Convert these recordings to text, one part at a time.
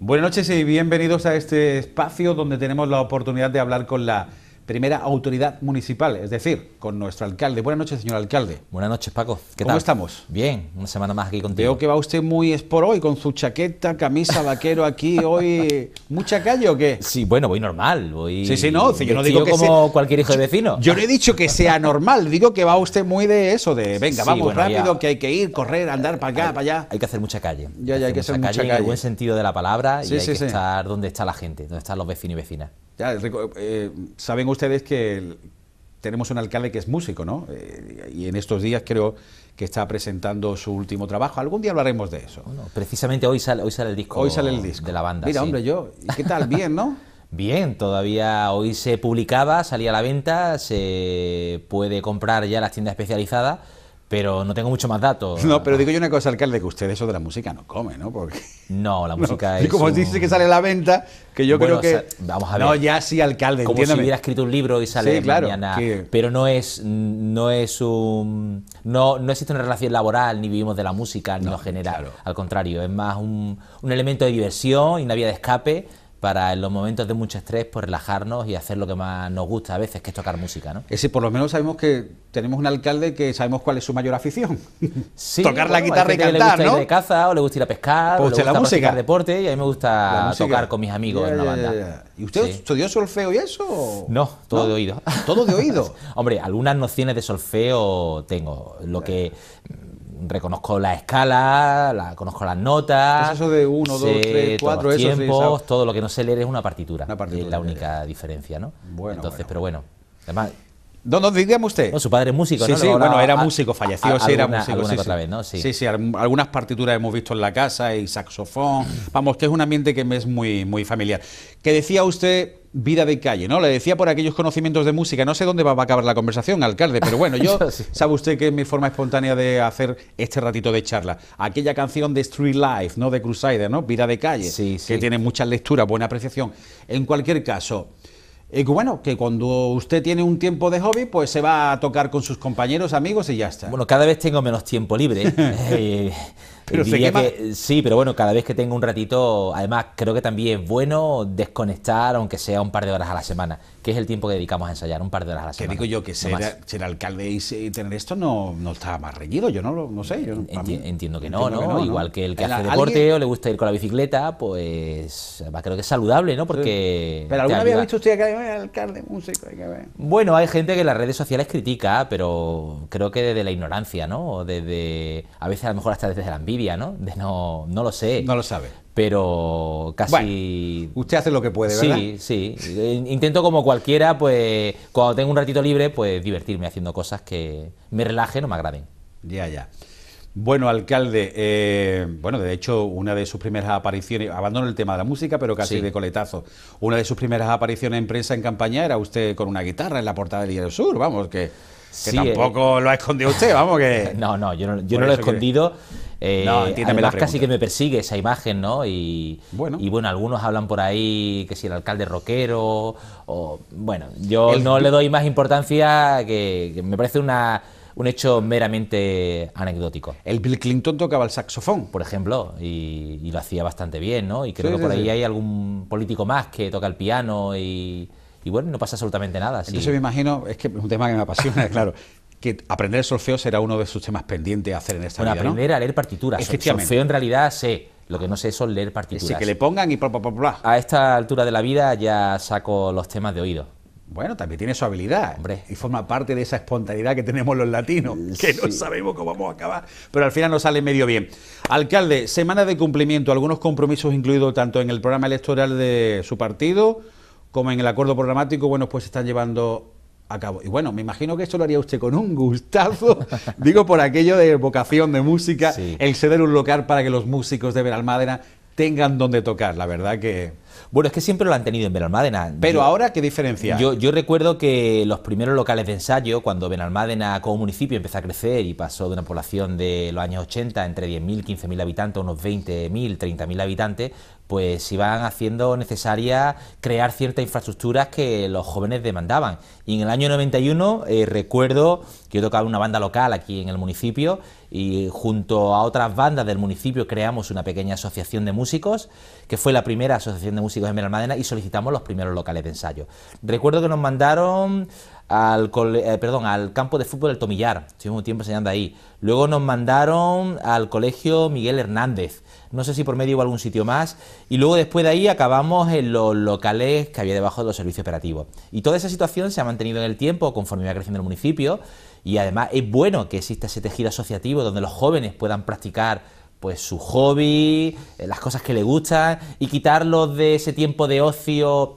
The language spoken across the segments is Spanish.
Buenas noches y bienvenidos a este espacio donde tenemos la oportunidad de hablar con la primera autoridad municipal, es decir, con nuestro alcalde. Buenas noches, señor alcalde. Buenas noches, Paco. ¿Qué ¿Cómo estamos? Bien, una semana más aquí contigo. Veo que va usted muy por hoy, con su chaqueta, camisa, vaquero aquí hoy. ¿Mucha calle o qué? Sí, bueno, voy normal. Voy sí, sí, no, yo no digo que como cualquier hijo de vecino. Yo no he dicho que sea normal, digo que va usted muy de eso, de venga, vamos rápido, que hay que ir, correr, andar para acá, para allá. Hay que hacer mucha calle. Ya, ya, hay que hacer mucha calle. En el buen sentido de la palabra y hay que estar donde está la gente, donde están los vecinos y vecinas. Ya, eh, Saben ustedes que tenemos un alcalde que es músico, ¿no? Eh, y en estos días creo que está presentando su último trabajo. Algún día hablaremos de eso. precisamente hoy sale, hoy sale el disco. Hoy sale el disco de la banda. Mira, hombre, yo. ¿Qué tal? Bien, ¿no? Bien, todavía hoy se publicaba, salía a la venta, se puede comprar ya en las tiendas especializadas pero no tengo mucho más datos. No, pero digo yo una cosa, alcalde, que usted eso de la música no come, ¿no? Porque... No, la música es. Y como dice que sale a la venta, que yo creo que. vamos a ver. No, ya sí, alcalde. Como si hubiera escrito un libro y sale sí, claro, Pero no es, no es un. No, no existe una relación laboral, ni vivimos de la música, ni no, nos genera. Claro. Al contrario, es más un, un elemento de diversión y una vía de escape para en los momentos de mucho estrés pues relajarnos y hacer lo que más nos gusta a veces, que es tocar música, ¿no? Ese por lo menos sabemos que tenemos un alcalde que sabemos cuál es su mayor afición. tocar la guitarra y cantar, le gusta ir de caza o le gusta ir a pescar, pues o le gusta la música. deporte y a mí me gusta tocar con mis amigos en una banda. ¿Y usted estudió solfeo y eso? No, todo de oído. Todo de oído. Hombre, algunas nociones de solfeo tengo, lo eh. que reconozco la escala, la, conozco las notas. eso de uno, dos, tiempos, todo lo que no se lee es una partitura. es la única diferencia, ¿no? Bueno, Entonces, pero bueno, además. No, usted. su padre es músico, sí, Sí, bueno, era músico, falleció, sí, sí, sí, algunas partituras hemos visto en la casa y saxofón. Vamos, que es un ambiente que me es muy, muy familiar. ¿Qué decía usted vida de calle, ¿no? Le decía por aquellos conocimientos de música, no sé dónde va a acabar la conversación, alcalde, pero bueno, yo sabe usted que es mi forma espontánea de hacer este ratito de charla. Aquella canción de Street Life, ¿no? De Crusader, ¿no? Vida de calle, que tiene muchas lecturas, buena apreciación. En cualquier caso, eh, bueno, que cuando usted tiene un tiempo de hobby, pues se va a tocar con sus compañeros, amigos y ya está. Bueno, cada vez tengo menos tiempo libre. Eh, sí, pero bueno, cada vez que tengo un ratito, además creo que también es bueno desconectar, aunque sea un par de horas a la semana, que es el tiempo que dedicamos a ensayar, un par de horas a la semana. Que digo yo que ser, alcalde y tener esto no, no está más reñido, yo no lo sé. entiendo que no, ¿no? Igual que el que hace deporte o le gusta ir con la bicicleta, pues creo que es saludable, ¿no? Porque. Pero alguna vez ha visto usted alcalde músico. Bueno, hay gente que las redes sociales critica, pero creo que desde la ignorancia, ¿no? desde. a veces a lo mejor hasta desde el ambiente ¿no? no, lo sé. No lo sabe. Pero casi... usted hace lo que puede, ¿verdad? Sí, sí. Intento como cualquiera, pues cuando tengo un ratito libre, pues divertirme haciendo cosas que me relajen o me agraden. Ya, ya. Bueno, alcalde, eh, bueno, de hecho, una de sus primeras apariciones, abandono el tema de la música, pero casi de coletazo, una de sus primeras apariciones en prensa en campaña era usted con una guitarra en la portada del Diario Sur, vamos, que, eh. tampoco lo ha escondido usted, vamos, que... No, no, yo no, yo no lo he escondido. Eh, no, además, casi que me persigue esa imagen, ¿no? Y bueno. y bueno, algunos hablan por ahí que si el alcalde roquero, o bueno, yo no le doy más importancia que, me parece una un hecho meramente anecdótico. El Bill Clinton tocaba el saxofón. Por ejemplo, y, lo hacía bastante bien, ¿no? Y creo que por ahí hay algún político más que toca el piano y, y bueno, no pasa absolutamente nada. Entonces me imagino, es que es un tema que me apasiona, claro, que aprender el solfeo será uno de sus temas pendientes a hacer en esta bueno, aprender a leer partituras. Solfeo en realidad sé, lo que no sé son leer partituras. Sí, que le pongan y bla, A esta altura de la vida ya saco los temas de oído. Bueno, también tiene su habilidad Hombre. y forma parte de esa espontaneidad que tenemos los latinos, eh, que no sabemos cómo vamos a acabar, pero al final nos sale medio bien. Alcalde, semana de cumplimiento, algunos compromisos incluidos tanto en el programa electoral de su partido como en el acuerdo programático, bueno, pues están llevando y bueno, me imagino que eso lo haría usted con un gustazo, digo por aquello de vocación de música, el ceder un local para que los músicos de Benalmádena tengan donde tocar, la verdad que... Bueno, es que siempre lo han tenido en Benalmádena. Pero ahora, ¿qué diferencia? Yo, yo recuerdo que los primeros locales de ensayo, cuando Benalmádena como municipio empezó a crecer y pasó de una población de los años 80, entre 10.000, 15.000 habitantes, unos 20.000, 30.000 habitantes, pues iban haciendo necesaria crear ciertas infraestructuras que los jóvenes demandaban. Y en el año 91 eh, recuerdo que yo tocaba una banda local aquí en el municipio y junto a otras bandas del municipio creamos una pequeña asociación de músicos, que fue la primera asociación de músicos en Benalmádena y solicitamos los primeros locales de ensayo. Recuerdo que nos mandaron al, eh, perdón, al campo de fútbol del Tomillar, estuvimos un tiempo enseñando ahí. Luego nos mandaron al colegio Miguel Hernández no sé si por medio o algún sitio más, y luego después de ahí acabamos en los locales que había debajo de los servicios operativos. Y toda esa situación se ha mantenido en el tiempo conforme va creciendo el municipio, y además es bueno que exista ese tejido asociativo donde los jóvenes puedan practicar pues su hobby, eh, las cosas que le gustan, y quitarlos de ese tiempo de ocio,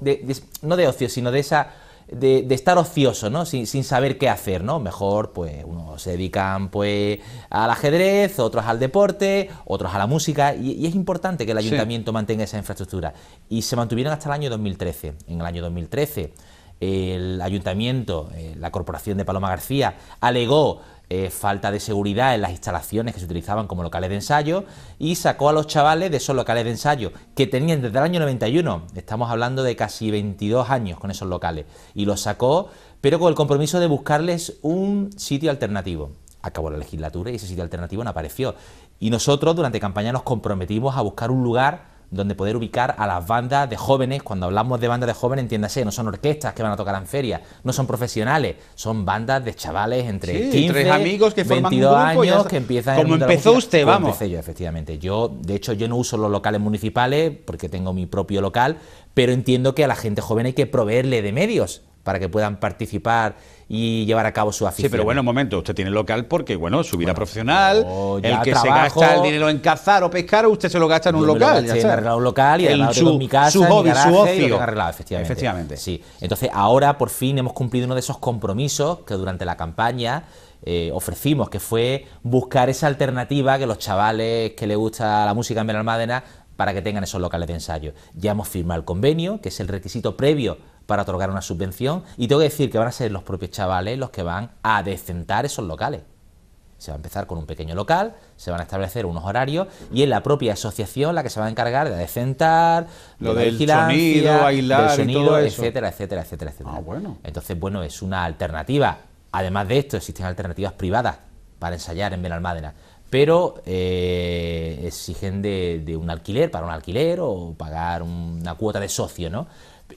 no de ocio, sino de esa de, estar ocioso, ¿no? Sin, saber qué hacer, ¿no? Mejor, pues, unos se dedican, pues, al ajedrez, otros al deporte, otros a la música, y, es importante que el ayuntamiento mantenga esa infraestructura. Y se mantuvieron hasta el año 2013. En el año 2013 el ayuntamiento, eh, la corporación de Paloma García, alegó eh, falta de seguridad en las instalaciones que se utilizaban como locales de ensayo y sacó a los chavales de esos locales de ensayo que tenían desde el año 91, estamos hablando de casi 22 años con esos locales, y los sacó, pero con el compromiso de buscarles un sitio alternativo. Acabó la legislatura y ese sitio alternativo no apareció. Y nosotros durante campaña nos comprometimos a buscar un lugar donde poder ubicar a las bandas de jóvenes, cuando hablamos de bandas de jóvenes, entiéndase, no son orquestas que van a tocar en ferias, no son profesionales, son bandas de chavales entre amigos que 22 años que empiezan como empezó usted, como vamos. Empecé yo, efectivamente. Yo, de hecho, yo no uso los locales municipales porque tengo mi propio local, pero entiendo que a la gente joven hay que proveerle de medios para que puedan participar y llevar a cabo su afición. Sí, pero bueno, un momento, usted tiene local porque, bueno, su vida profesional, el que se gasta el dinero en cazar o pescar, usted se lo gasta en un local. Lo en un local y en su, mi casa, su hobby, mi su ocio. arreglado, efectivamente. efectivamente. Sí. Entonces, ahora por fin hemos cumplido uno de esos compromisos que durante la campaña eh, ofrecimos, que fue buscar esa alternativa que los chavales que les gusta la música en Benalmádena para que tengan esos locales de ensayo. Ya hemos firmado el convenio, que es el requisito previo para otorgar una subvención y tengo que decir que van a ser los propios chavales los que van a decentar esos locales. Se va a empezar con un pequeño local, se van a establecer unos horarios y es la propia asociación la que se va a encargar de decentar lo de del sonido, bailar, etcétera, etcétera, etcétera, ah, Entonces, bueno, es una alternativa. Además de esto, existen alternativas privadas para ensayar en Benalmádena pero eh, exigen de, un alquiler, para un alquiler o pagar una cuota de socio, ¿no?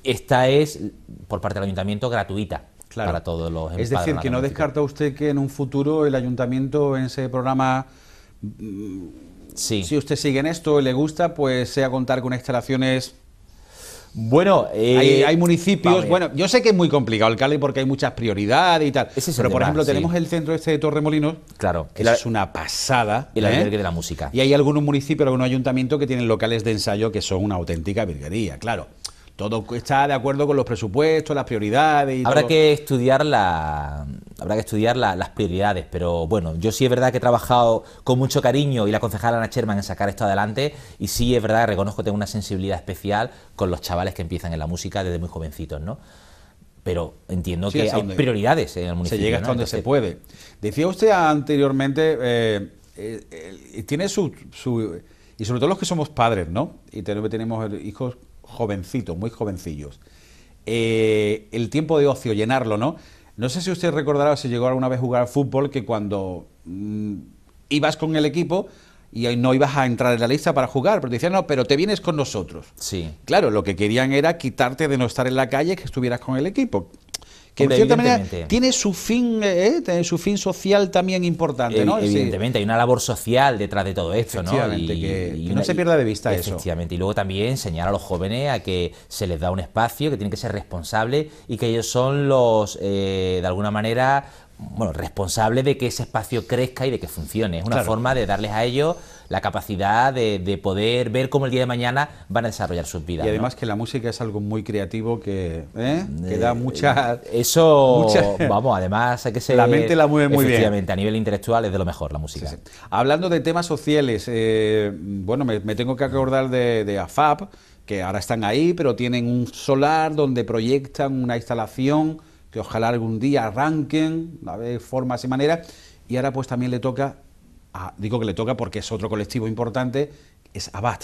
Esta es, por parte del ayuntamiento, gratuita. Para todos los Es decir, que no descarta usted que en un futuro el ayuntamiento en ese programa mm, Sí. Si usted sigue en esto y le gusta, pues sea contar con instalaciones bueno, hay, eh, municipios. Bueno, yo sé que es muy complicado, alcalde, porque hay muchas prioridades y tal. pero, por ejemplo, tenemos el centro este de Torremolinos. Claro. Que es una pasada. El ¿eh? de la música. Y hay algunos municipios, algunos ayuntamientos que tienen locales de ensayo que son una auténtica virguería, claro todo está de acuerdo con los presupuestos, las prioridades. Y habrá, Que estudiar la, habrá que estudiar las prioridades, pero bueno, yo sí es verdad que he trabajado con mucho cariño y la concejala Ana Sherman en sacar esto adelante y sí es verdad que reconozco que tengo una sensibilidad especial con los chavales que empiezan en la música desde muy jovencitos, ¿no? pero entiendo que hay prioridades en el municipio. Se llega hasta donde se puede. Decía usted anteriormente, eh, eh, eh, tiene su, Y sobre todo los que somos padres, ¿no? Y tenemos hijos jovencitos, muy jovencillos. Eh, el tiempo de ocio, llenarlo, ¿no? No sé si usted recordará si llegó alguna vez a jugar fútbol que cuando mm, ibas con el equipo y no ibas a entrar en la lista para jugar, pero te decían, no, pero te vienes con nosotros. Sí. Claro, lo que querían era quitarte de no estar en la calle, que estuvieras con el equipo que tiene su fin, eh, tiene su fin social también importante, eh, ¿no? Evidentemente, hay una labor social detrás de todo esto, ¿no? Y, que, no se pierda de vista eso. Efectivamente, y luego también enseñar a los jóvenes a que se les da un espacio, que tienen que ser responsables y que ellos son los, eh, de alguna manera, bueno, responsables de que ese espacio crezca y de que funcione. Es una forma de darles a ellos la capacidad de, poder ver cómo el día de mañana van a desarrollar sus vidas. Y además que la música es algo muy creativo que, ¿eh? que eh, da mucha... Eso, vamos, además hay que ser... La mente la mueve muy efectivamente, a nivel intelectual es de lo mejor la música. Hablando de temas sociales, eh, bueno, me, tengo que acordar de, AFAP, que ahora están ahí, pero tienen un solar donde proyectan una instalación que ojalá algún día arranquen, ...a de formas y maneras, y ahora pues también le toca digo que le toca porque es otro colectivo importante, es Abad.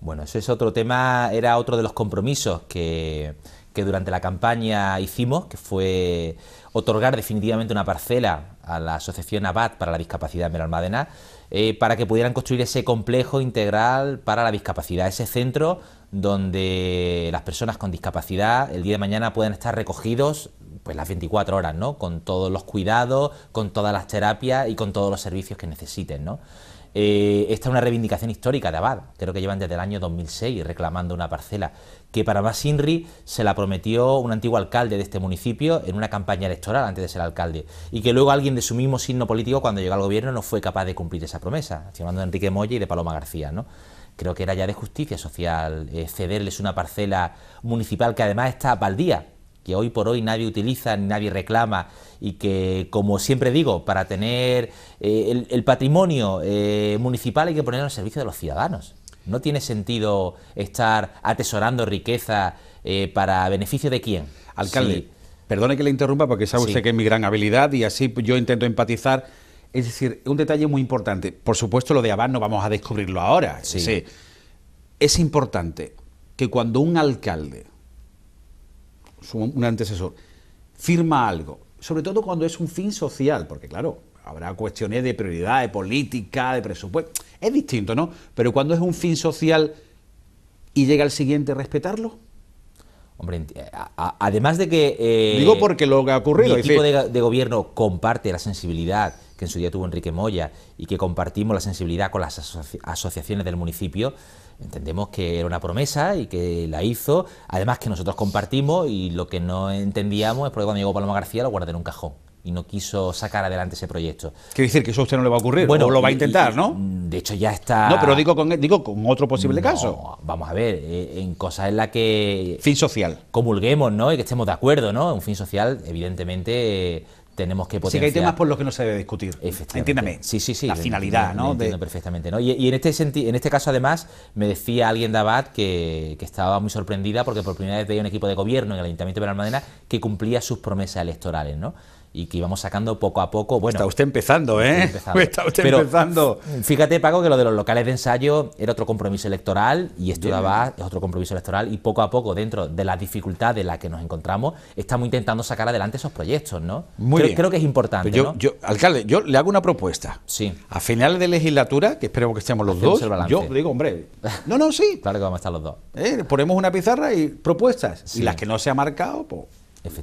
Bueno, ese es otro tema, era otro de los compromisos que, que durante la campaña hicimos, que fue otorgar definitivamente una parcela a la Asociación Abad para la Discapacidad en Mero eh, para que pudieran construir ese complejo integral para la discapacidad, ese centro donde las personas con discapacidad el día de mañana puedan estar recogidos pues las 24 horas, ¿no? Con todos los cuidados, con todas las terapias y con todos los servicios que necesiten, ¿no? Eh, esta es una reivindicación histórica de Abad, creo que llevan desde el año 2006 reclamando una parcela, que para más Inri se la prometió un antiguo alcalde de este municipio en una campaña electoral antes de ser alcalde, y que luego alguien de su mismo signo político cuando llegó al gobierno no fue capaz de cumplir esa promesa, estoy hablando Enrique Moya y de Paloma García, ¿no? Creo que era ya de justicia social eh, cederles una parcela municipal que además está baldía, que hoy por hoy nadie utiliza, nadie reclama y que, como siempre digo, para tener eh, el, patrimonio eh, municipal hay que ponerlo al servicio de los ciudadanos. No tiene sentido estar atesorando riqueza eh, para beneficio de quién. Alcalde, perdone que le interrumpa porque sabe usted que es mi gran habilidad y así yo intento empatizar. Es decir, un detalle muy importante. Por supuesto, lo de Abad no vamos a descubrirlo ahora. Sí. Es importante que cuando un alcalde un antecesor, firma algo, sobre todo cuando es un fin social, porque claro, habrá cuestiones de prioridad, de política, de presupuesto, es distinto, ¿no? Pero cuando es un fin social y llega el siguiente, respetarlo. Hombre, además de que... Eh, Digo porque lo que ha ocurrido... El equipo de, gobierno comparte la sensibilidad que en su día tuvo Enrique Moya y que compartimos la sensibilidad con las asociaciones del municipio, Entendemos que era una promesa y que la hizo, además que nosotros compartimos y lo que no entendíamos es por qué cuando llegó Paloma García lo guardé en un cajón y no quiso sacar adelante ese proyecto. Quiere decir que eso a usted no le va a ocurrir, bueno, o lo va a intentar, ¿no? De hecho ya está... No, pero digo con, con otro posible caso. Vamos a ver, eh, en cosas en las que... Fin social. Comulguemos, ¿no? Y que estemos de acuerdo, ¿no? Un fin social, evidentemente tenemos que Sí, que hay temas por los que no se debe discutir. Entiéndame. Sí, sí, sí. La finalidad, ¿no? perfectamente, ¿no? Y, en este en este caso, además, me decía alguien de Abad que, estaba muy sorprendida porque por primera vez veía un equipo de gobierno en el Ayuntamiento de Modena que cumplía sus promesas electorales, ¿no? y que íbamos sacando poco a poco. Bueno, está usted empezando, ¿eh? Está usted empezando. Fíjate, Paco, que lo de los locales de ensayo era otro compromiso electoral y esto daba otro compromiso electoral y poco a poco, dentro de la dificultad de la que nos encontramos, estamos intentando sacar adelante esos proyectos, ¿no? Muy creo, que es importante. Pues alcalde, yo le hago una propuesta. Sí. A finales de legislatura, que espero que estemos los dos, yo digo, hombre, no, no, sí. claro que vamos a estar los dos. ¿Eh? ponemos una pizarra y propuestas. si las que no se ha marcado, pues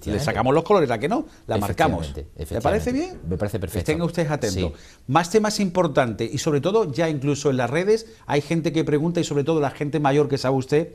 le sacamos los colores, la que no, la marcamos. ¿Le parece bien? Me parece perfecto. Estén ustedes atentos. Más temas importantes y sobre todo ya incluso en las redes hay gente que pregunta y sobre todo la gente mayor que sabe usted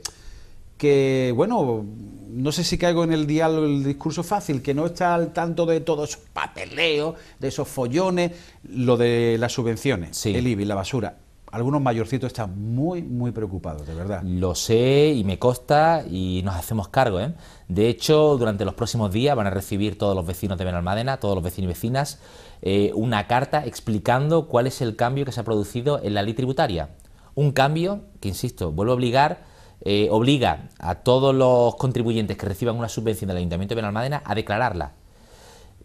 que, bueno, no sé si caigo en el diálogo, el discurso fácil, que no está al tanto de todos esos papeleos, de esos follones, lo de las subvenciones, el IBI, la basura algunos mayorcitos están muy, muy preocupados, de verdad. Lo sé y me consta y nos hacemos cargo. ¿eh? De hecho, durante los próximos días van a recibir todos los vecinos de Benalmadena, todos los vecinos y vecinas, eh, una carta explicando cuál es el cambio que se ha producido en la ley tributaria. Un cambio que, insisto, vuelve a obligar eh, obliga a todos los contribuyentes que reciban una subvención del Ayuntamiento de Benalmádena a declararla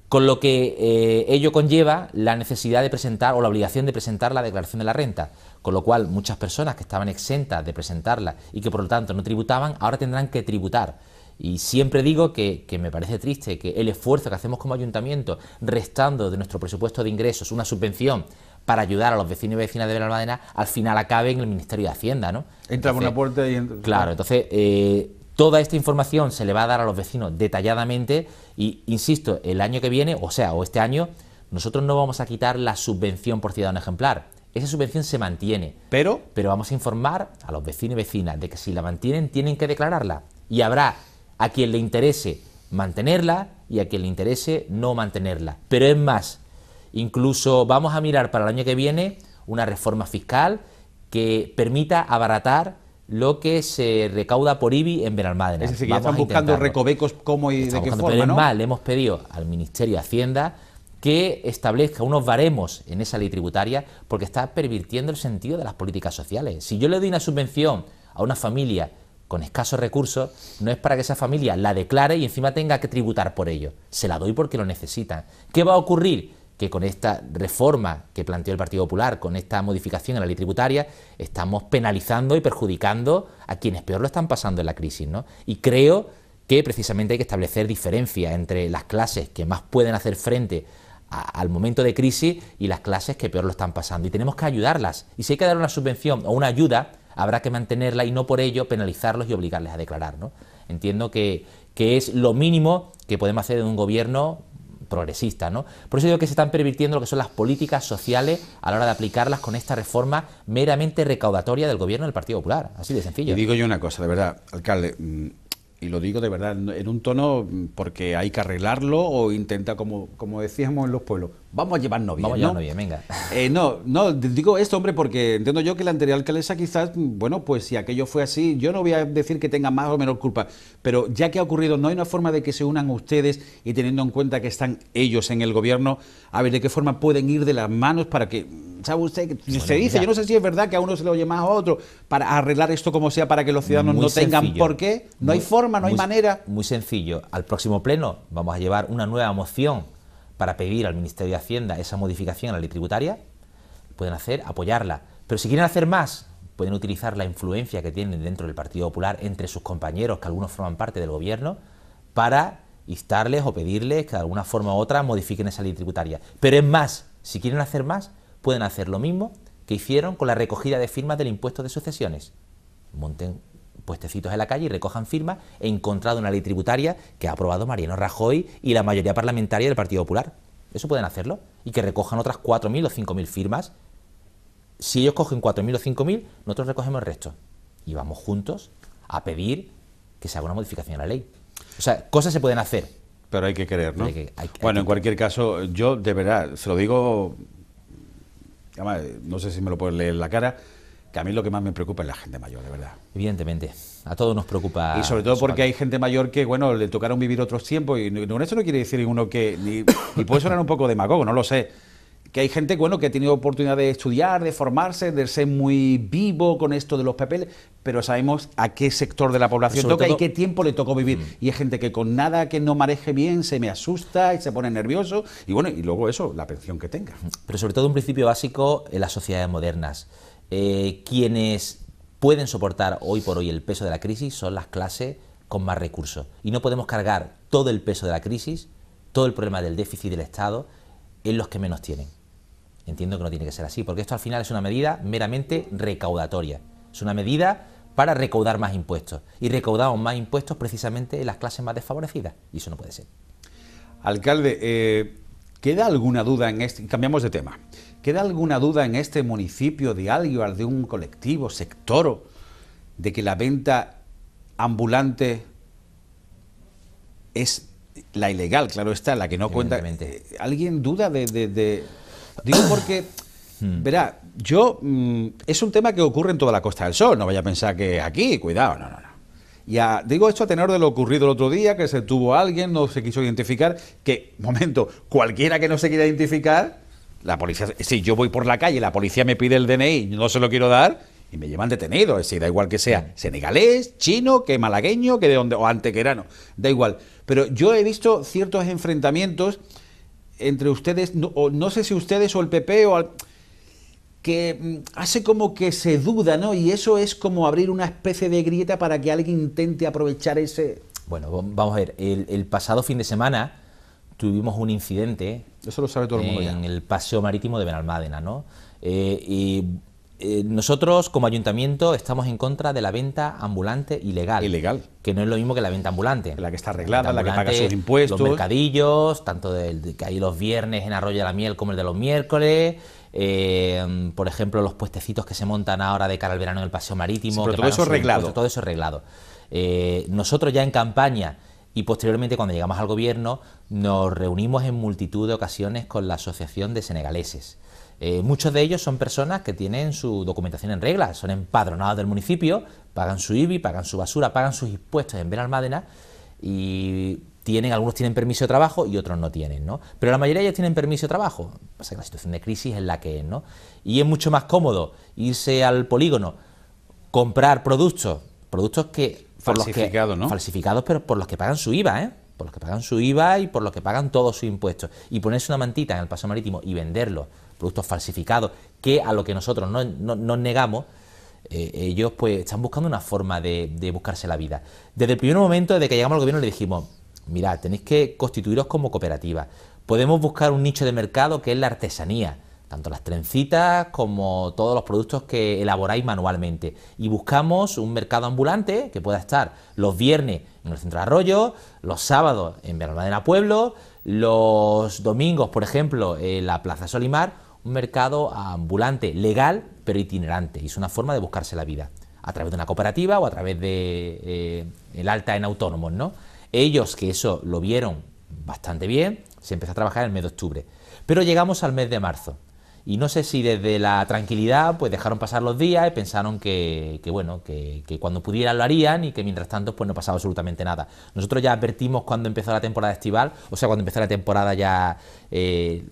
con lo que eh, ello conlleva la necesidad de presentar o la obligación de presentar la declaración de la renta, con lo cual muchas personas que estaban exentas de presentarla y que por lo tanto no tributaban, ahora tendrán que tributar. Y siempre digo que, me parece triste que el esfuerzo que hacemos como ayuntamiento, restando de nuestro presupuesto de ingresos una subvención para ayudar a los vecinos y vecinas de Benalmádena, al final acabe en el Ministerio de Hacienda, ¿no? Entra por una puerta y... claro, entonces... Eh, Toda esta información se le va a dar a los vecinos detalladamente y, insisto, el año que viene, o sea, o este año, nosotros no vamos a quitar la subvención por ciudadano ejemplar. Esa subvención se mantiene. ¿Pero? Pero vamos a informar a los vecinos y vecinas de que si la mantienen tienen que declararla. Y habrá a quien le interese mantenerla y a quien le interese no mantenerla. Pero es más, incluso vamos a mirar para el año que viene una reforma fiscal que permita abaratar lo que se recauda por IBI en Benalmádena. Es están buscando recovecos cómo y de qué forma, ¿no? Más, le hemos pedido al Ministerio de Hacienda que establezca unos baremos en esa ley tributaria porque está pervirtiendo el sentido de las políticas sociales. Si yo le doy una subvención a una familia con escasos recursos, no es para que esa familia la declare y encima tenga que tributar por ello. Se la doy porque lo necesita. ¿Qué va a ocurrir? que con esta reforma que planteó el Partido Popular, con esta modificación en la ley tributaria, estamos penalizando y perjudicando a quienes peor lo están pasando en la crisis. Y creo que precisamente hay que establecer diferencias entre las clases que más pueden hacer frente al momento de crisis y las clases que peor lo están pasando. Y tenemos que ayudarlas. Y si hay que dar una subvención o una ayuda, habrá que mantenerla y no por ello penalizarlos y obligarles a declarar. Entiendo que, que es lo mínimo que podemos hacer en un gobierno progresista ¿no? Por eso digo que se están pervirtiendo lo que son las políticas sociales a la hora de aplicarlas con esta reforma meramente recaudatoria del gobierno del Partido Popular. Así de sencillo. Y digo yo una cosa, de verdad, alcalde, mm, y lo digo de verdad en un tono mm, porque hay que arreglarlo o intenta, como, como decíamos en los pueblos, Vamos a llevarnos bien. Vamos a llevarnos ¿no? venga. Eh, no, no, digo esto, hombre, porque entiendo yo que la anterior alcaldesa quizás, bueno, pues si aquello fue así, yo no voy a decir que tenga más o menos culpa, pero ya que ha ocurrido, ¿no hay una forma de que se unan ustedes y teniendo en cuenta que están ellos en el gobierno, a ver de qué forma pueden ir de las manos para que, ¿sabe usted? se dice, yo no sé si es verdad que a uno se lo oye más a otro, para arreglar esto como sea, para que los ciudadanos no tengan por qué, no hay forma, no hay manera. Muy sencillo, al próximo pleno vamos a llevar una nueva moción para pedir al Ministerio de Hacienda esa modificación a la ley tributaria, pueden hacer, apoyarla. Pero si quieren hacer más, pueden utilizar la influencia que tienen dentro del Partido Popular entre sus compañeros, que algunos forman parte del gobierno, para instarles o pedirles que de alguna forma u otra modifiquen esa ley tributaria. Pero es más, si quieren hacer más, pueden hacer lo mismo que hicieron con la recogida de firmas del impuesto de sucesiones. Monten puestecitos en la calle y recojan firmas he encontrado una ley tributaria que ha aprobado Mariano Rajoy y la mayoría parlamentaria del Partido Popular. Eso pueden hacerlo. Y que recojan otras 4.000 o 5.000 firmas. Si ellos cogen 4.000 o 5.000, nosotros recogemos el resto. Y vamos juntos a pedir que se haga una modificación a la ley. O sea, cosas se pueden hacer. Pero hay que creer, ¿no? bueno, en cualquier caso, yo de verdad, se lo digo, no sé si me lo pueden leer en la cara, a mí lo que más me preocupa es la gente mayor, de verdad. Evidentemente, a todos nos preocupa. Y sobre todo porque hay gente mayor que, bueno, le tocaron vivir otros tiempos, y con eso no quiere decir ninguno que, y puede sonar un poco demagogo, no lo sé, que hay gente, bueno, que ha tenido oportunidad de estudiar, de formarse, de ser muy vivo con esto de los papeles, pero sabemos a qué sector de la población toca y qué tiempo le tocó vivir. Mm. Y hay gente que con nada que no maneje bien se me asusta y se pone nervioso, y bueno, y luego eso, la pensión que tenga. Pero sobre todo un principio básico en las sociedades modernas eh, quienes pueden soportar hoy por hoy el peso de la crisis son las clases con más recursos. Y no podemos cargar todo el peso de la crisis, todo el problema del déficit del Estado, en los que menos tienen. Entiendo que no tiene que ser así, porque esto al final es una medida meramente recaudatoria. Es una medida para recaudar más impuestos. Y recaudamos más impuestos precisamente en las clases más desfavorecidas. Y eso no puede ser. Alcalde, eh, ¿queda alguna duda en esto? Cambiamos de tema. ¿Queda alguna duda en este municipio de algo, de un colectivo, sector, de que la venta ambulante es la ilegal, claro está, la que no cuenta? Eh, ¿Alguien duda de...? Digo porque... Hmm. Verá, yo. Mm, es un tema que ocurre en toda la Costa del Sol, no vaya a pensar que aquí, cuidado, no, no, no. Y digo esto a tenor de lo ocurrido el otro día, que se tuvo alguien, no se quiso identificar, que, momento, cualquiera que no se quiera identificar, la policía, Si yo voy por la calle, la policía me pide el DNI, no se lo quiero dar y me llevan detenido. Es eh, da igual que sea mm. senegalés, chino, que malagueño, que de donde, o antequerano, da igual. Pero yo he visto ciertos enfrentamientos entre ustedes, no, sé si ustedes o el PP o que mm, hace como que se duda, ¿no? Y eso es como abrir una especie de grieta para que alguien intente aprovechar ese. Bueno, vamos a ver. el pasado fin de semana tuvimos un incidente. Eso sabe todo el En el paseo marítimo de Benalmádena, ¿no? Eh, y eh, nosotros como ayuntamiento estamos en contra de la venta ambulante ilegal. Ilegal. Que no es lo mismo que la venta ambulante. La que está arreglada, la, que paga sus impuestos. Los mercadillos, tanto del, que hay los viernes en Arroyo de la Miel como el de los miércoles. Eh, por ejemplo, los puestecitos que se montan ahora de cara al verano en el paseo marítimo. todo, eso todo eso arreglado. todo arreglado. nosotros ya en campaña y posteriormente cuando llegamos al gobierno nos reunimos en multitud de ocasiones con la Asociación de Senegaleses. Eh, muchos de ellos son personas que tienen su documentación en regla, son empadronados del municipio, pagan su IBI, pagan su basura, pagan sus impuestos en Benalmádena y tienen, algunos tienen permiso de trabajo y otros no tienen, ¿no? Pero la mayoría de ellos tienen permiso de trabajo, pasa que la situación de crisis es la que es, ¿no? Y es mucho más cómodo irse al polígono, comprar productos, productos que falsificados, ¿no? Falsificados, pero por los que pagan su IVA, ¿eh? Por los que pagan su IVA y por los que pagan todos sus impuestos. Y ponerse una mantita en el paso marítimo y venderlos, productos falsificados, que a lo que nosotros no, nos negamos, eh, ellos pues están buscando una forma de, buscarse la vida. Desde el primer momento, de que llegamos al gobierno, le dijimos, mirad, tenéis que constituiros como cooperativa. Podemos buscar un nicho de mercado que es la artesanía tanto las trencitas como todos los productos que elaboráis manualmente. Y buscamos un mercado ambulante que pueda estar los viernes en el Centro de Arroyo, los sábados en Verdadera Pueblo, los domingos, por ejemplo, en la Plaza Solimar, un mercado ambulante, legal, pero itinerante. Y es una forma de buscarse la vida, a través de una cooperativa o a través de eh, el alta en autónomos, ¿no? Ellos que eso lo vieron bastante bien, se empezó a trabajar en el mes de octubre. Pero llegamos al mes de marzo y no sé si desde la tranquilidad pues dejaron pasar los días y pensaron que, bueno, que, cuando pudieran lo harían y que mientras tanto pues no pasaba absolutamente nada. Nosotros ya advertimos cuando empezó la temporada estival, o sea, cuando empezó la temporada ya... Eh,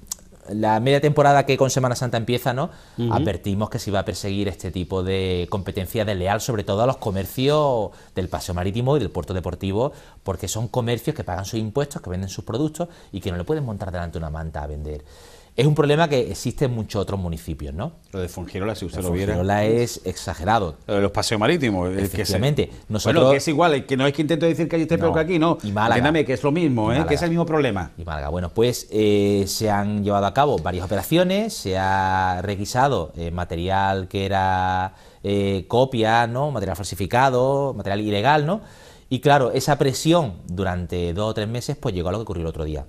la media temporada que con Semana Santa empieza, ¿no? Advertimos que se iba a perseguir este tipo de competencia desleal, sobre todo a los comercios del paseo marítimo y del puerto deportivo, porque son comercios que pagan sus impuestos, que venden sus productos y que no le pueden montar delante una manta a vender. Es un problema que existe en muchos otros municipios, ¿no? Lo de Fungirola, si usted lo, viera. Fungirola es exagerado. Lo de los paseos marítimos. Es que Nosotros... Bueno, que es igual, que no es que intento decir que hay este peor que aquí, no. Y que es lo mismo, ¿eh? que es el mismo problema. Y Málaga. Bueno, pues eh, se han llevado a cabo varias operaciones, se ha requisado eh, material que era eh, copia, ¿no? Material falsificado, material ilegal, ¿no? Y claro, esa presión durante dos o tres meses, pues llegó a lo que ocurrió el otro día.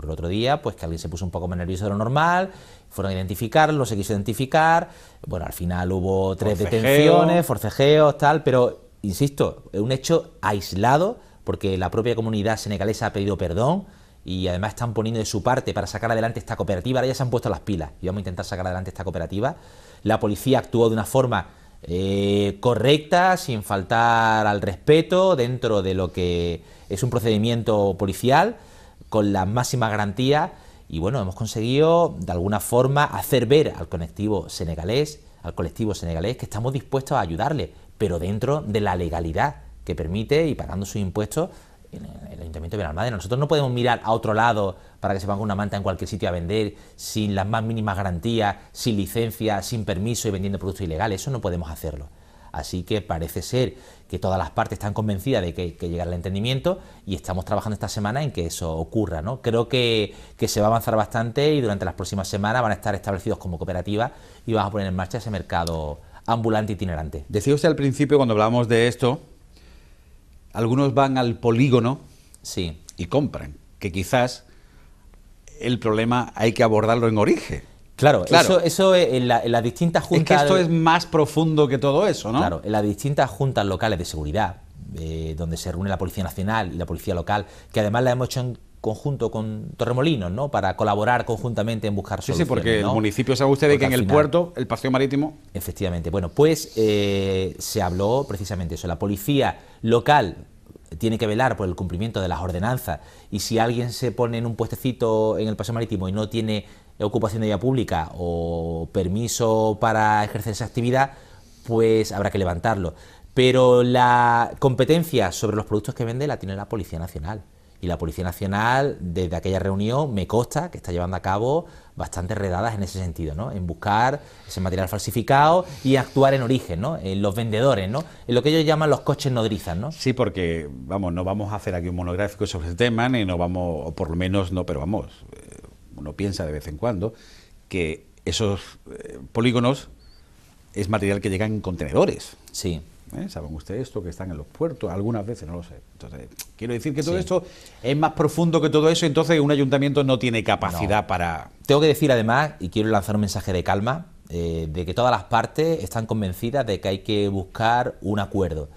...porque el otro día, pues que alguien se puso un poco más nervioso de lo normal, fueron a identificarlo, se quiso identificar, bueno, al final hubo tres detenciones, forcejeos, tal, pero, insisto, es un hecho aislado, porque la propia comunidad senegalesa ha pedido perdón, y además están poniendo de su parte para sacar adelante esta cooperativa. Ahora ya se han puesto las pilas y vamos a intentar sacar adelante esta cooperativa. La policía actuó de una forma eh, correcta, sin faltar al respeto, dentro de lo que es un procedimiento policial con las máximas garantías y bueno, hemos conseguido de alguna forma hacer ver al colectivo senegalés, al colectivo senegalés que estamos dispuestos a ayudarle, pero dentro de la legalidad que permite y pagando sus impuestos en el Ayuntamiento de Benalmádena. Nosotros no podemos mirar a otro lado para que se ponga una manta en cualquier sitio a vender sin las más mínimas garantías, sin licencia, sin permiso y vendiendo productos ilegales. Eso no podemos hacerlo. Así que parece ser que todas las partes están convencidas de que, que llegar al entendimiento y estamos trabajando esta semana en que eso ocurra. ¿no? Creo que, se va a avanzar bastante y durante las próximas semanas van a estar establecidos como cooperativa y vamos a poner en marcha ese mercado ambulante itinerante. Decía usted al principio cuando hablábamos de esto, algunos van al polígono y compran, que quizás el problema hay que abordarlo en origen. Claro, eso, eso eh, en, las distintas juntas... Es que esto es más profundo que todo eso, ¿no? Claro, en las distintas juntas locales de seguridad, eh, donde se reúne la Policía Nacional y la Policía Local, que además la hemos hecho en conjunto con Torremolinos, ¿no? Para colaborar conjuntamente en buscar soluciones. Sí, sí, porque el municipio sabe usted de que en el puerto, el paseo marítimo. Efectivamente. Bueno, pues eh, se habló precisamente eso. La policía local tiene que velar por el cumplimiento de las ordenanzas y si alguien se pone en un puestecito en el paseo marítimo y no tiene ocupación de vía pública o permiso para ejercer esa actividad, pues habrá que levantarlo. Pero la competencia sobre los productos que vende la tiene la Policía Nacional. Y la Policía Nacional, desde aquella reunión, me consta que está llevando a cabo bastantes redadas en ese sentido, ¿no? En buscar ese material falsificado y actuar en origen, ¿no? En los vendedores, ¿no? En lo que ellos llaman los coches nodrizas, ¿no? Sí, porque, vamos, no vamos a hacer aquí un monográfico sobre el tema, ni no vamos, por lo menos no, pero vamos, uno piensa de vez en cuando, que esos eh, polígonos es material que llega en contenedores. Sí. ¿Eh? ¿Saben ustedes esto? Que están en los puertos, algunas veces, no lo sé. Entonces, quiero decir que todo esto es más profundo que todo eso, entonces un ayuntamiento no tiene capacidad para... Tengo que decir además, y quiero lanzar un mensaje de calma, eh, de que todas las partes están convencidas de que hay que buscar un acuerdo.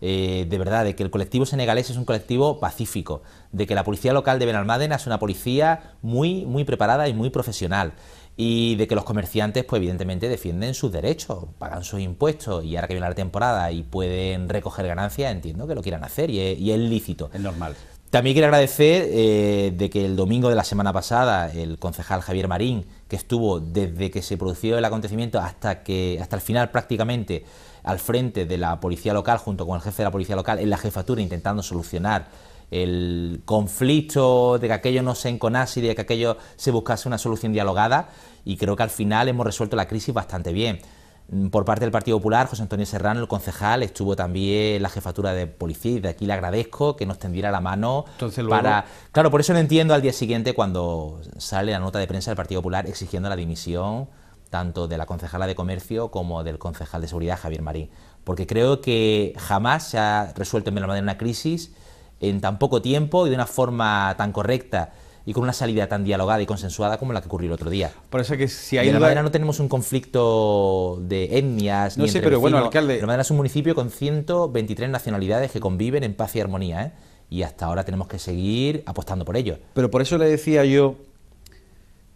Eh, de verdad, de que el colectivo senegalés es un colectivo pacífico, de que la policía local de Benalmádena es una policía muy, muy preparada y muy profesional, y de que los comerciantes, pues evidentemente, defienden sus derechos, pagan sus impuestos, y ahora que viene la temporada y pueden recoger ganancias, entiendo que lo quieran hacer, y es, y es lícito. Es normal. También quiero agradecer eh, de que el domingo de la semana pasada el concejal Javier Marín, que estuvo desde que se produjo el acontecimiento hasta que hasta el final prácticamente al frente de la policía local junto con el jefe de la policía local en la jefatura intentando solucionar el conflicto de que aquello no se enconase y de que aquello se buscase una solución dialogada y creo que al final hemos resuelto la crisis bastante bien. Mm, por parte del Partido Popular, José Antonio Serrano, el concejal, estuvo también la jefatura de policía y de aquí le agradezco que nos tendiera la mano Entonces, para... Claro, por eso no entiendo al día siguiente cuando sale la nota de prensa del Partido Popular exigiendo la dimisión tanto de la concejala de comercio como del concejal de seguridad, Javier Marín. Porque creo que jamás se ha resuelto en menos manera una crisis en tan poco tiempo y de una forma tan correcta y con una salida tan dialogada y consensuada como la que ocurrió el otro día. Por eso que si no tenemos un conflicto de etnias. No sé, pero bueno, alcalde. De la es un municipio con 123 nacionalidades que conviven en paz y armonía, ¿eh? y hasta ahora tenemos que seguir apostando por ello. Pero por eso le decía yo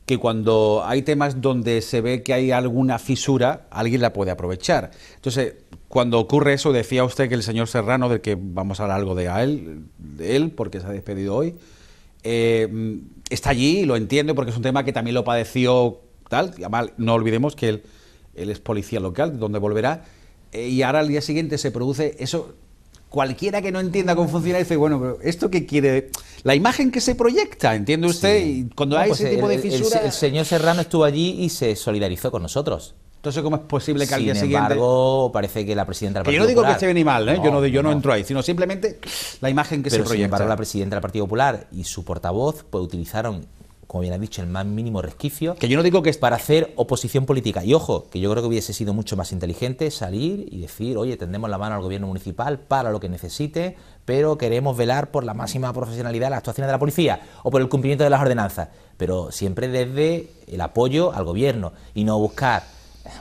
que cuando hay temas donde se ve que hay alguna fisura, alguien la puede aprovechar. Entonces, cuando ocurre eso, decía usted que el señor Serrano, de que vamos a hablar algo de él, de él porque se ha despedido hoy, eh, mm, está allí y lo entiendo porque es un tema que también lo padeció tal. Además, no olvidemos que él, es policía local, donde volverá. Eh, y ahora al día siguiente se produce eso. Cualquiera que no entienda cómo funciona dice, bueno, pero ¿esto que quiere? La imagen que se proyecta, ¿entiende usted? Y cuando hay pues ese tipo de fisuras... el señor Serrano estuvo allí y se solidarizó con nosotros. Entonces, ¿cómo es posible que alguien al día Sin embargo, parece que la presidenta del Partido Popular. Yo no digo que esté bien y mal, ¿eh? yo, no, entro ahí, sino simplemente la imagen que se proyecta. Sin la presidenta del Partido Popular y su portavoz pues, utilizaron como bien ha dicho, el más mínimo resquicio. Que yo no digo que es para hacer oposición política. Y ojo, que yo creo que hubiese sido mucho más inteligente salir y decir, oye, tendemos la mano al gobierno municipal para lo que necesite, pero queremos velar por la máxima profesionalidad de las actuaciones de la policía o por el cumplimiento de las ordenanzas. Pero siempre desde el apoyo al gobierno y no buscar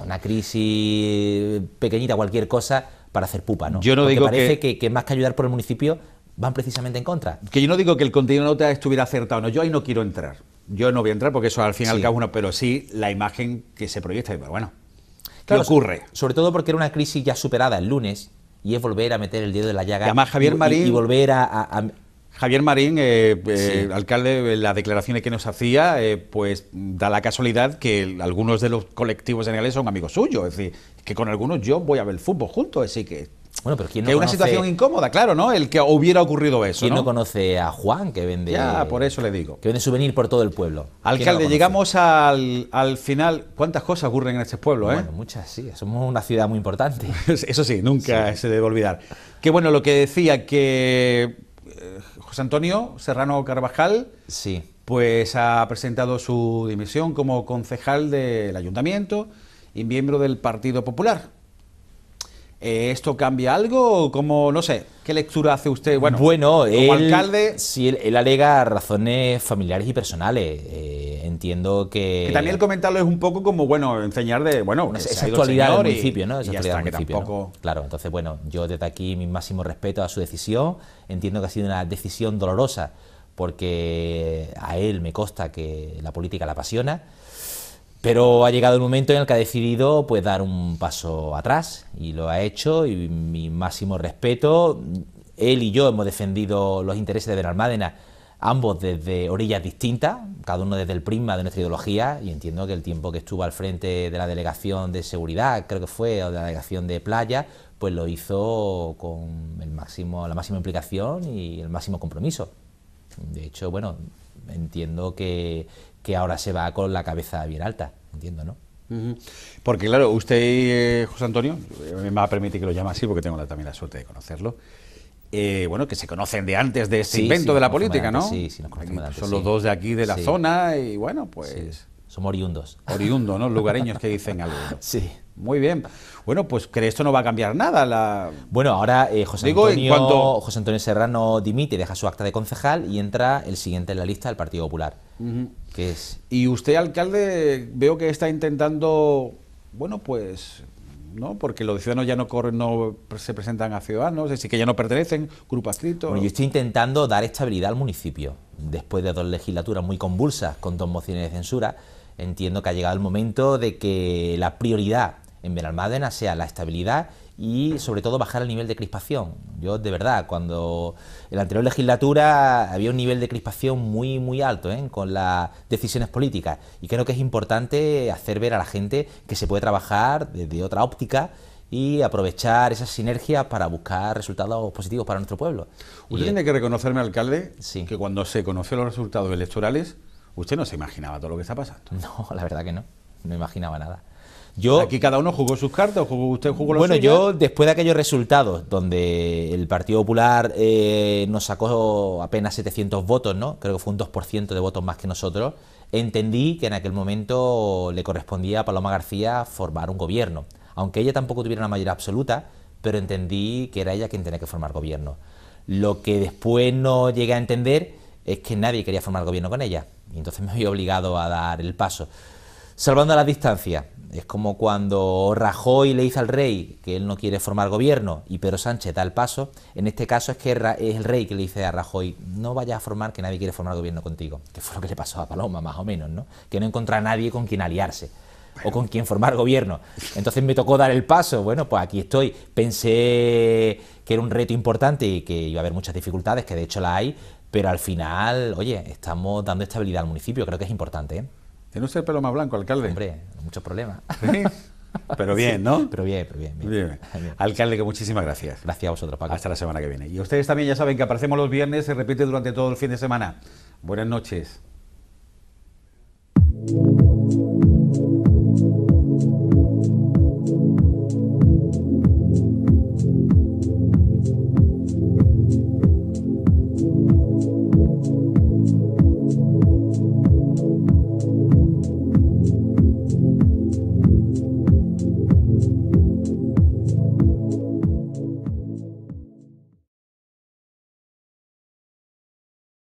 una crisis pequeñita, cualquier cosa, para hacer pupa, ¿no? Yo no parece que... más que ayudar por el municipio, van precisamente en contra. Que yo no digo que el contenido de nota estuviera acertado, no, yo ahí no quiero entrar. Yo no voy a entrar porque eso al fin y al cabo pero sí la imagen que se proyecta. Pero bueno, ¿qué ocurre? Sobre todo porque era una crisis ya superada el lunes y es volver a meter el dedo de la llaga. Y Javier Marín. Y, volver a, Javier Marín, eh, eh alcalde, eh, las declaraciones que nos hacía, eh, pues da la casualidad que algunos de los colectivos generales son amigos suyos, es decir, que con algunos yo voy a ver el fútbol juntos, así que... Bueno, pero ¿quién que es una situación incómoda, claro, ¿no? El que hubiera ocurrido eso. ¿Quién no, conoce a Juan que vende. Ya, por eso le digo. Que vende souvenir por todo el pueblo. Alcalde, llegamos al, al, final. ¿Cuántas cosas ocurren en este pueblo, eh? Bueno, muchas, sí. Somos una ciudad muy importante. eso sí, nunca se debe olvidar. Que bueno, lo que decía que José Antonio Serrano Carvajal sí. pues ha presentado su dimisión como concejal del ayuntamiento y miembro del Partido Popular. Eh, ¿Esto cambia algo o como, no sé, qué lectura hace usted? Bueno, bueno como alcalde... Sí, él, alega razones familiares y personales. Eh, entiendo que... Que también el comentarlo es un poco como, bueno, enseñar de, bueno... Es, actualidad del municipio, ¿no? actualidad del tampoco... Claro, entonces, bueno, yo desde aquí mi máximo respeto a su decisión. Entiendo que ha sido una decisión dolorosa porque a él me consta que la política la apasiona pero ha llegado el momento en el que ha decidido pues, dar un paso atrás y lo ha hecho y mi máximo respeto. Él y yo hemos defendido los intereses de Benalmádena, ambos desde orillas distintas, cada uno desde el prisma de nuestra ideología y entiendo que el tiempo que estuvo al frente de la delegación de seguridad, creo que fue, o de la delegación de playa, pues lo hizo con el máximo, la máxima implicación y el máximo compromiso. De hecho, bueno, entiendo que que ahora se va con la cabeza bien alta, entiendo, ¿no? Porque claro, usted, eh, José Antonio, eh, me va a permitir que lo llame así porque tengo la, también la suerte de conocerlo. Eh, bueno, que se conocen de antes de ese invento de la política, ¿no? Sí, sí, nos conocemos de antes, Son los dos de aquí de la zona y bueno, pues somos oriundos. Oriundos, ¿no? Lugareños que dicen algo. Sí. Muy bien. Bueno, pues que esto no va a cambiar nada. La... Bueno, ahora eh, José, Antonio, José Antonio Serrano dimite, deja su acta de concejal y entra el siguiente en la lista del Partido Popular. que es... Y usted, alcalde, veo que está intentando, bueno, pues ¿no? Porque los ciudadanos ya no corren, no se presentan a ciudadanos, ...es decir que ya no pertenecen, grupo adscrito. Bueno, yo estoy intentando dar estabilidad al municipio. Después de dos legislaturas muy convulsas con dos mociones de censura, Entiendo que ha llegado el momento de que la prioridad en Benalmádena sea la estabilidad y sobre todo bajar el nivel de crispación. Yo de verdad, cuando en la anterior legislatura había un nivel de crispación muy muy alto ¿eh? con las decisiones políticas y creo que es importante hacer ver a la gente que se puede trabajar desde otra óptica y aprovechar esas sinergias para buscar resultados positivos para nuestro pueblo. Usted tiene que reconocerme, alcalde, que cuando se conocen los resultados electorales, ¿Usted no se imaginaba todo lo que está pasando? No, la verdad que no. No imaginaba nada. Yo, Aquí cada uno jugó sus cartas, o usted jugó Bueno, yo después de aquellos resultados donde el Partido Popular eh, nos sacó apenas 700 votos, ¿no? creo que fue un 2% de votos más que nosotros, entendí que en aquel momento le correspondía a Paloma García formar un gobierno. Aunque ella tampoco tuviera una mayoría absoluta, pero entendí que era ella quien tenía que formar gobierno. Lo que después no llegué a entender es que nadie quería formar gobierno con ella. Y entonces me vi obligado a dar el paso. Salvando la distancia. es como cuando Rajoy le dice al rey que él no quiere formar gobierno y Pedro Sánchez da el paso, en este caso es que es el rey que le dice a Rajoy, no vayas a formar que nadie quiere formar gobierno contigo, que fue lo que le pasó a Paloma más o menos, ¿no? que no encuentra a nadie con quien aliarse o con quien formar gobierno. Entonces me tocó dar el paso, bueno, pues aquí estoy, pensé que era un reto importante y que iba a haber muchas dificultades, que de hecho la hay, pero al final, oye, estamos dando estabilidad al municipio, creo que es importante. ¿eh? ¿Tiene usted el pelo más blanco, alcalde? Hombre, muchos problemas. Pero bien, ¿no? pero bien, pero bien, Alcalde, que muchísimas gracias. Gracias a vosotros, Paco. Hasta la semana que viene. Y ustedes también ya saben que aparecemos los viernes, se repite durante todo el fin de semana. Buenas noches.